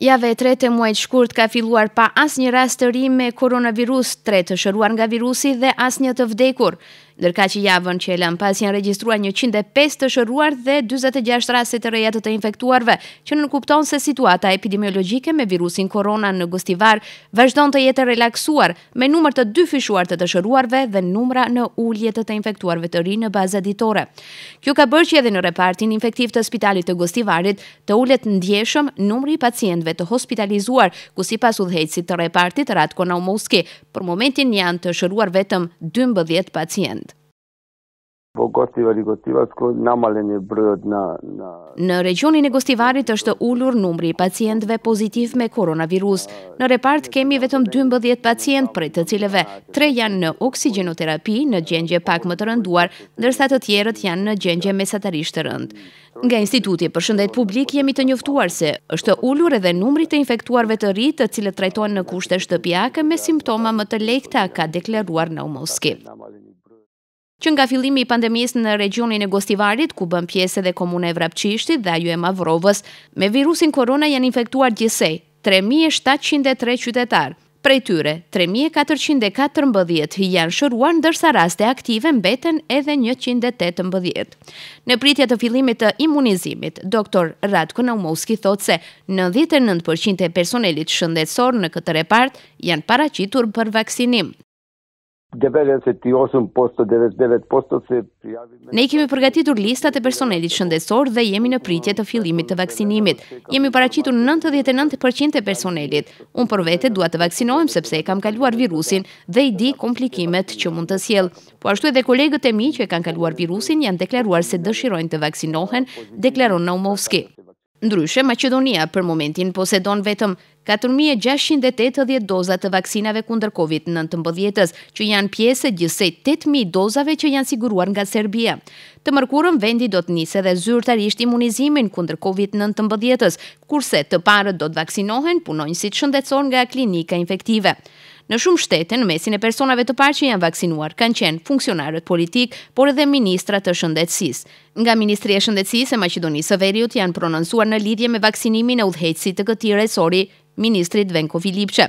Jave e tre të muajt shkurt ka filluar pa as një rast të ri me koronavirus, tre të shëruar nga virusi dhe as një të vdekur ndërka që javën që e lën pas janë regjistruar 105 të shëruar dhe 46 raste të reja të infektuarve, që nënkupton se situata epidemiologjike me virusin korona në Gostivar vazhdon të jetë relaksuar me numër të dy fishuar të të shëruarve dhe numra në ulje të të infektuarve të ri në baza ditore. Kjo ka bërë që edhe në repartin infektiv të spitalit të Gostivarit të ullet ndjeshëm numri i pacientve të hospitalizuar, ku si pas udhejtësit të repartit Ratko Naumoski, për momentin janë të shëruar vetëm 12 pacient. Po Gostivari, Gostivari, sko namalen e na... Në regionin e Gostivarit është ullur numri pacientve pozitiv me koronavirus. Në repart kemi vetëm 12 pacient për të cileve. Tre janë në oksigenoterapi, në gjengje pak më të rënduar, ndërsa të tjerët janë në gjengje mesatarisht të rëndë. Nga instituti për shëndajt publik jemi të njëftuar se është ullur edhe numri të infektuarve të rritë të cilët trajtojnë në kushte shtëpjake me simptoma më të lejkta ka dekleruar në umoski. Që nga fillimi i pandemisë në regionin e Gostivarit, ku bën pjesë edhe komuna e Vrapçishtit dhe ajo e Mavrovës, me virusin korona janë infektuar gjithsej 3703 qytetarë. Prej tyre, 3404 mbëdhjet janë shëruar ndërsa dërsa raste aktive mbeten edhe 108 mbëdhjet. Në pritja të filimit të imunizimit, doktor Ratko Naumovski thot se në e personelit shëndetsor në këtë repart janë paracitur për vaksinim. Ne i kemi përgatitur listat e personelit shëndesor dhe jemi në pritje të filimit të vaksinimit. Jemi paracitur 99% e personelit. Unë për vete duat të vaksinojmë sepse e kam kaluar virusin dhe i di komplikimet që mund të siel. Po ashtu edhe kolegët e mi që e kam kaluar virusin janë deklaruar se dëshirojnë të vaksinohen, deklaron Naumovski. Ndryshe, Macedonia për momentin posedon vetëm 4680 doza të vaksinave kundër Covid-19, që janë pjesë gjësej gjithsej 8000 dozave që janë siguruar nga Serbia. Të mërkurën vendi do të nisë dhe zyrtarisht imunizimin kundër Covid-19, kurse të parët do të vaksinohen punonjësit shëndetson nga klinika infektive. Në shumë shtete në mesin e personave të parë që janë vaksinuar kanë qenë funksionarët politik, por edhe ministra të shëndetësisë. Nga Ministria e Shëndetësisë e Maqedonisë së Veriut janë prononcuar në lidhje me vaksinimin e udhëheqësit të këtij rresori, ministri Venko Filipçe.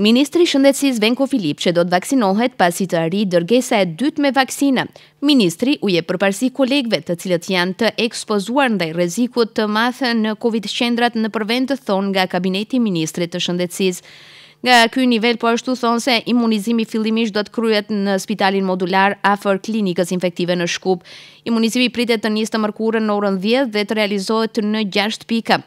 Ministri i Shëndetësisë Venko Filipçe do të vaksinohet pasi të arrijë dërgesa e dytë me vaksinë. Ministri u jep përparësi kolegëve të cilët janë të ekspozuar ndaj rrezikut të madh në Covid-qendrat në përvent të thon nga kabineti i Ministrit të Shëndetësisë. Nga ky nivel po ashtu thonë se imunizimi fillimisht do të kryet në spitalin modular afër klinikës infektive në Shkup. Imunizimi pritet të nisë të mërkurën në orën 10 dhe të realizohet në 6 pika.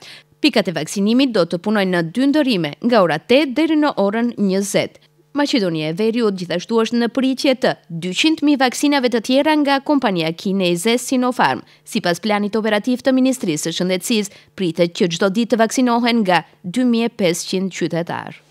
Pikat e vaksinimit do të punojnë në dy ndërime nga ora 8 deri në orën 20. Macedonia e Veriut gjithashtu është në pritje të 200.000 vaksinave të tjera nga kompania kineze Sinopharm. Si pas planit operativ të Ministrisë së Shëndetësisë, pritet që gjdo ditë të vaksinohen nga 2500 qytetarë.